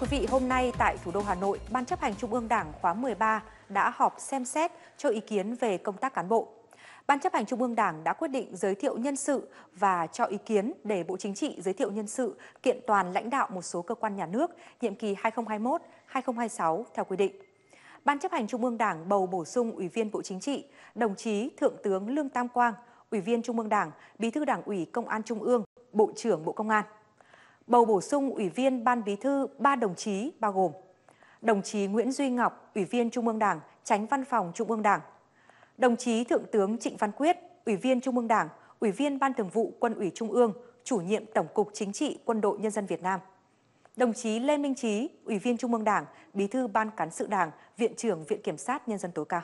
Thưa quý vị, hôm nay tại thủ đô Hà Nội, Ban chấp hành Trung ương Đảng khóa 13 đã họp xem xét cho ý kiến về công tác cán bộ. Ban chấp hành Trung ương Đảng đã quyết định giới thiệu nhân sự và cho ý kiến để Bộ Chính trị giới thiệu nhân sự kiện toàn lãnh đạo một số cơ quan nhà nước nhiệm kỳ 2021-2026 theo quy định. Ban chấp hành Trung ương Đảng bầu bổ sung Ủy viên Bộ Chính trị, đồng chí Thượng tướng Lương Tam Quang, Ủy viên Trung ương Đảng, Bí thư Đảng ủy Công an Trung ương, Bộ trưởng Bộ Công an bầu bổ sung Ủy viên Ban Bí thư ba đồng chí bao gồm đồng chí Nguyễn Duy Ngọc, Ủy viên Trung ương Đảng, Tránh Văn phòng Trung ương Đảng, đồng chí Thượng tướng Trịnh Văn Quyết, Ủy viên Trung ương Đảng, Ủy viên Ban Thường vụ Quân ủy Trung ương, Chủ nhiệm Tổng cục Chính trị Quân đội Nhân dân Việt Nam, đồng chí Lê Minh Trí, Ủy viên Trung ương Đảng, Bí thư Ban Cán sự Đảng, Viện trưởng Viện Kiểm sát Nhân dân tối cao.